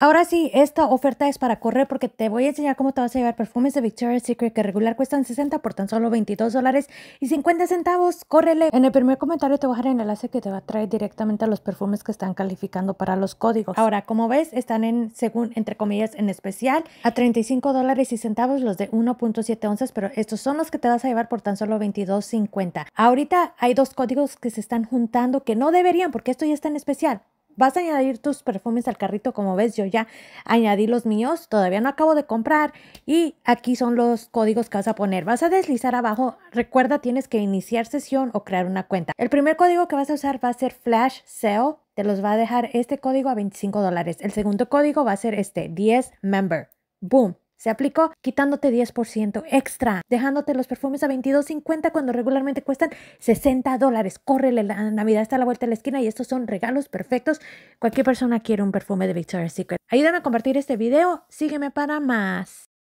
Ahora sí, esta oferta es para correr porque te voy a enseñar cómo te vas a llevar perfumes de Victoria's Secret que regular cuestan 60 por tan solo 22 dólares y 50 centavos. Córrele. En el primer comentario te voy a dejar el enlace que te va a traer directamente a los perfumes que están calificando para los códigos. Ahora, como ves, están en, según, entre comillas, en especial a 35 dólares y centavos los de 1.7 onzas, pero estos son los que te vas a llevar por tan solo 22.50. Ahorita hay dos códigos que se están juntando que no deberían porque esto ya está en especial. ¿Vas a añadir tus perfumes al carrito? Como ves, yo ya añadí los míos, todavía no acabo de comprar y aquí son los códigos que vas a poner. Vas a deslizar abajo, recuerda tienes que iniciar sesión o crear una cuenta. El primer código que vas a usar va a ser Flash Sale, te los va a dejar este código a 25 El segundo código va a ser este, 10 Member. Boom, se aplicó quitándote 10% extra, dejándote los perfumes a $22.50 cuando regularmente cuestan 60 dólares. Córrele, la Navidad está a la vuelta de la esquina y estos son regalos perfectos. Cualquier persona quiere un perfume de Victoria's Secret. Ayúdame a compartir este video. Sígueme para más.